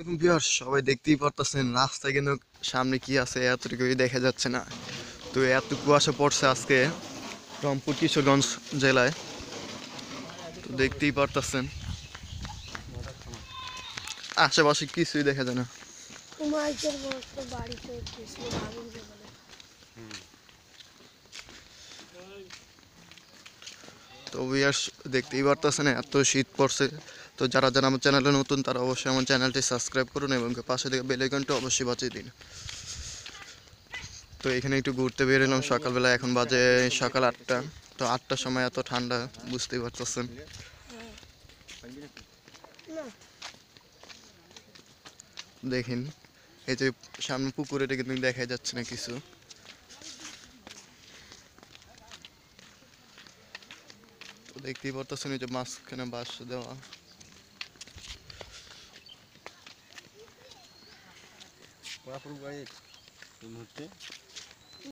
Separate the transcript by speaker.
Speaker 1: আলাইকুম বিহার সবাই দেখতেই পারতেছেন রাস্তায় কিন্তু সামনে কি আছে এতটুকুই দেখা যাচ্ছে না তো এত কুয়াশা পড়ছে আজকে রংপুর কিশোরগঞ্জ জেলায় তো দেখতেই পারতেছেন আশেপাশে কিছুই দেখা যায় না বাড়িতে তো ভিউয়ার্স দেখতেই পারতেছেন এত শীত পড়ছে তো যারা যারা আমার চ্যানেলে নতুন তারা অবশ্যই আমার চ্যানেলটি সাবস্ক্রাইব করুন এবং পাশে থেকে বেলাইকনটা অবশ্যই বাঁচিয়ে দিন তো এখানে একটু ঘুরতে বেরোলাম সকালবেলা এখন বাজে সকাল আটটা তো আটটার সময় এত ঠান্ডা বুঝতেই পারতেছেন দেখেন এই যে সামনে পুকুরে কিন্তু দেখা যাচ্ছে না কিছু দেখতেই পারতেছেন যে মাঝখানে বাস দেওয়া
Speaker 2: এই মুহূর্তে